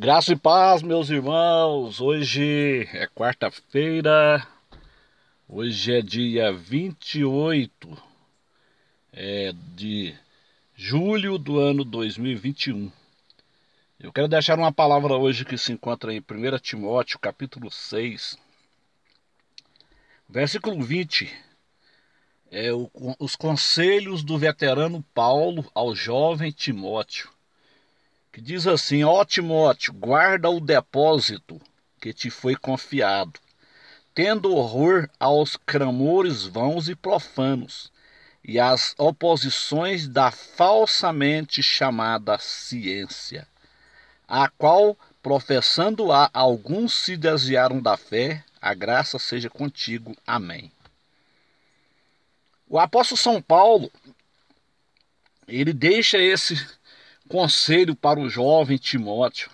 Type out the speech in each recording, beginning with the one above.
Graça e paz, meus irmãos. Hoje é quarta-feira. Hoje é dia 28 é, de julho do ano 2021. Eu quero deixar uma palavra hoje que se encontra em 1 Timóteo, capítulo 6, versículo 20. É o, os conselhos do veterano Paulo ao jovem Timóteo que diz assim: Ó Timóteo, guarda o depósito que te foi confiado, tendo horror aos cramores vãos e profanos e às oposições da falsamente chamada ciência, a qual, professando a alguns se desviaram da fé, a graça seja contigo. Amém. O apóstolo São Paulo, ele deixa esse conselho para o jovem Timóteo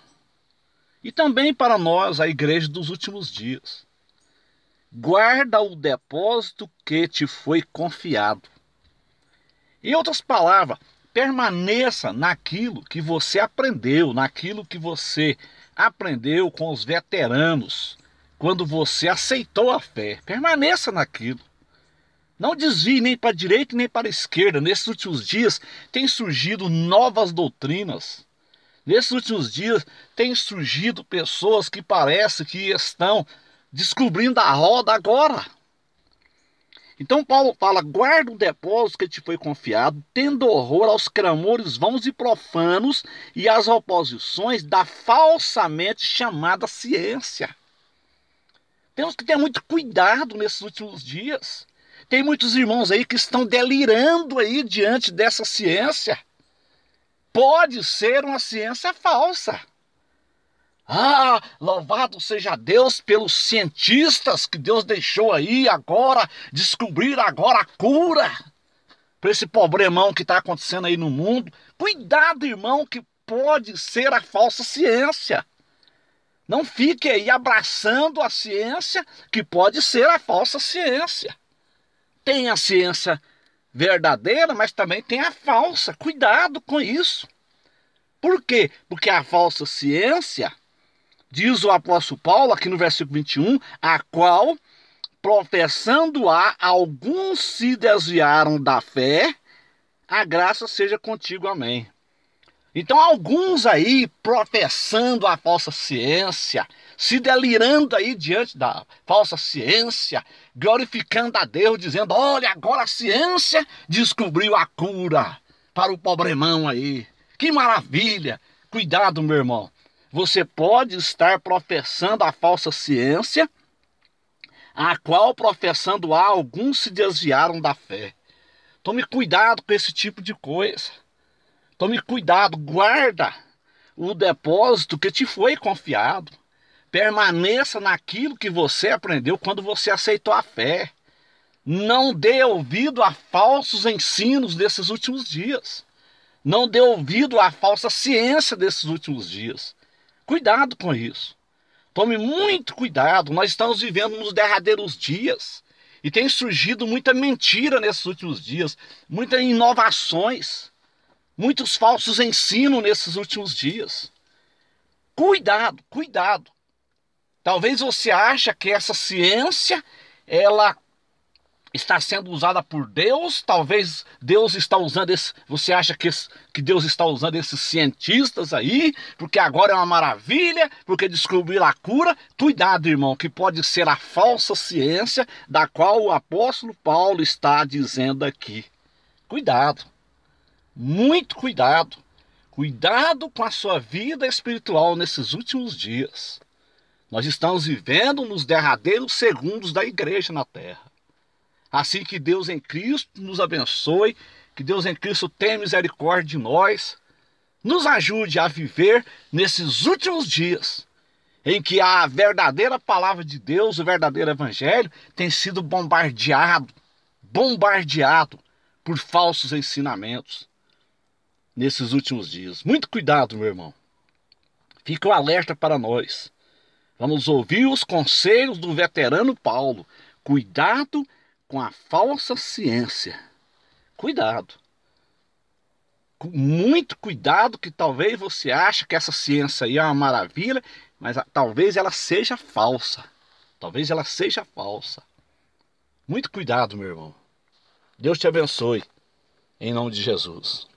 e também para nós, a igreja dos últimos dias. Guarda o depósito que te foi confiado. Em outras palavras, permaneça naquilo que você aprendeu, naquilo que você aprendeu com os veteranos, quando você aceitou a fé. Permaneça naquilo. Não desvie nem para a direita nem para a esquerda. Nesses últimos dias têm surgido novas doutrinas. Nesses últimos dias têm surgido pessoas que parece que estão descobrindo a roda agora. Então Paulo fala: guarda o depósito que te foi confiado, tendo horror aos clamores vãos e profanos e às oposições da falsamente chamada ciência. Temos que ter muito cuidado nesses últimos dias. Tem muitos irmãos aí que estão delirando aí diante dessa ciência. Pode ser uma ciência falsa. Ah, louvado seja Deus pelos cientistas que Deus deixou aí agora descobrir agora a cura para esse problemão que está acontecendo aí no mundo. Cuidado, irmão, que pode ser a falsa ciência. Não fique aí abraçando a ciência que pode ser a falsa ciência. Tem a ciência verdadeira, mas também tem a falsa. Cuidado com isso. Por quê? Porque a falsa ciência, diz o apóstolo Paulo aqui no versículo 21, a qual, professando a, alguns se desviaram da fé, a graça seja contigo, amém. Então, alguns aí professando a falsa ciência, se delirando aí diante da falsa ciência, glorificando a Deus, dizendo: olha, agora a ciência descobriu a cura para o pobremão aí. Que maravilha! Cuidado, meu irmão. Você pode estar professando a falsa ciência, a qual professando há alguns se desviaram da fé. Tome cuidado com esse tipo de coisa. Tome cuidado, guarda o depósito que te foi confiado. Permaneça naquilo que você aprendeu quando você aceitou a fé. Não dê ouvido a falsos ensinos desses últimos dias. Não dê ouvido à falsa ciência desses últimos dias. Cuidado com isso. Tome muito cuidado. Nós estamos vivendo nos derradeiros dias e tem surgido muita mentira nesses últimos dias, muitas inovações muitos falsos ensinos nesses últimos dias. Cuidado, cuidado. Talvez você acha que essa ciência ela está sendo usada por Deus, talvez Deus está usando esse, você acha que, que Deus está usando esses cientistas aí, porque agora é uma maravilha, porque descobriram a cura. Cuidado, irmão, que pode ser a falsa ciência da qual o apóstolo Paulo está dizendo aqui. Cuidado muito cuidado. Cuidado com a sua vida espiritual nesses últimos dias. Nós estamos vivendo nos derradeiros segundos da igreja na terra. Assim que Deus em Cristo nos abençoe, que Deus em Cristo tenha misericórdia de nós, nos ajude a viver nesses últimos dias em que a verdadeira palavra de Deus, o verdadeiro evangelho, tem sido bombardeado, bombardeado por falsos ensinamentos nesses últimos dias. Muito cuidado, meu irmão. Fica o um alerta para nós. Vamos ouvir os conselhos do veterano Paulo. Cuidado com a falsa ciência. Cuidado. Muito cuidado que talvez você ache que essa ciência aí é uma maravilha, mas talvez ela seja falsa. Talvez ela seja falsa. Muito cuidado, meu irmão. Deus te abençoe. Em nome de Jesus.